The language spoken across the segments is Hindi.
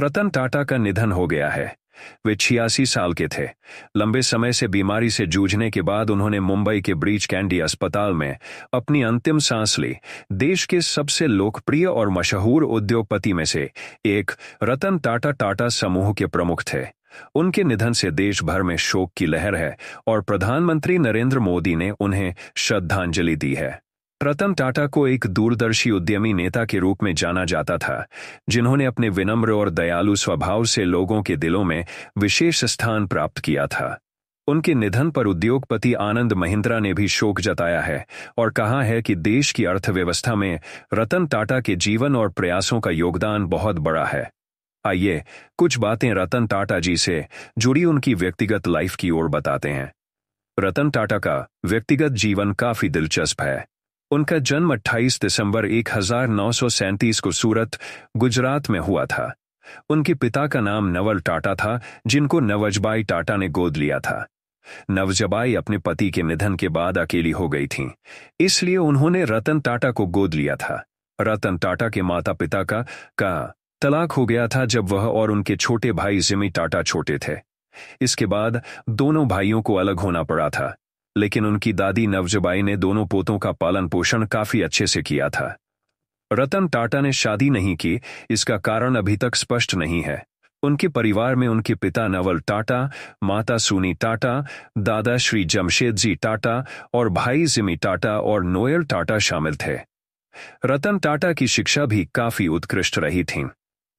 रतन टाटा का निधन हो गया है वे छियासी साल के थे लंबे समय से बीमारी से जूझने के बाद उन्होंने मुंबई के ब्रीच कैंडी अस्पताल में अपनी अंतिम सांस ली देश के सबसे लोकप्रिय और मशहूर उद्योगपति में से एक रतन टाटा टाटा समूह के प्रमुख थे उनके निधन से देश भर में शोक की लहर है और प्रधानमंत्री नरेंद्र मोदी ने उन्हें श्रद्धांजलि दी है रतन टाटा को एक दूरदर्शी उद्यमी नेता के रूप में जाना जाता था जिन्होंने अपने विनम्र और दयालु स्वभाव से लोगों के दिलों में विशेष स्थान प्राप्त किया था उनके निधन पर उद्योगपति आनंद महिंद्रा ने भी शोक जताया है और कहा है कि देश की अर्थव्यवस्था में रतन टाटा के जीवन और प्रयासों का योगदान बहुत बड़ा है आइए कुछ बातें रतन टाटा जी से जुड़ी उनकी व्यक्तिगत लाइफ की ओर बताते हैं रतन टाटा का व्यक्तिगत जीवन काफी दिलचस्प है उनका जन्म 28 दिसंबर एक को सूरत गुजरात में हुआ था उनके पिता का नाम नवल टाटा था जिनको नवजबाई टाटा ने गोद लिया था नवजबाई अपने पति के निधन के बाद अकेली हो गई थीं, इसलिए उन्होंने रतन टाटा को गोद लिया था रतन टाटा के माता पिता का का तलाक हो गया था जब वह और उनके छोटे भाई जिमी टाटा छोटे थे इसके बाद दोनों भाइयों को अलग होना पड़ा था लेकिन उनकी दादी नवजबाई ने दोनों पोतों का पालन पोषण काफी अच्छे से किया था रतन टाटा ने शादी नहीं की इसका कारण अभी तक स्पष्ट नहीं है उनके परिवार में उनके पिता नवल टाटा माता सुनी टाटा दादा श्री जमशेद जी टाटा और भाई जिमी टाटा और नोयल टाटा शामिल थे रतन टाटा की शिक्षा भी काफी उत्कृष्ट रही थी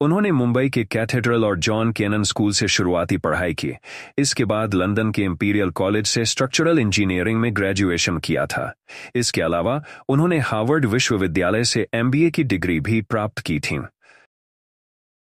उन्होंने मुंबई के कैथेड्रल और जॉन केनन स्कूल से शुरुआती पढ़ाई की इसके बाद लंदन के इंपीरियल कॉलेज से स्ट्रक्चरल इंजीनियरिंग में ग्रेजुएशन किया था इसके अलावा उन्होंने हार्वर्ड विश्वविद्यालय से एमबीए की डिग्री भी प्राप्त की थी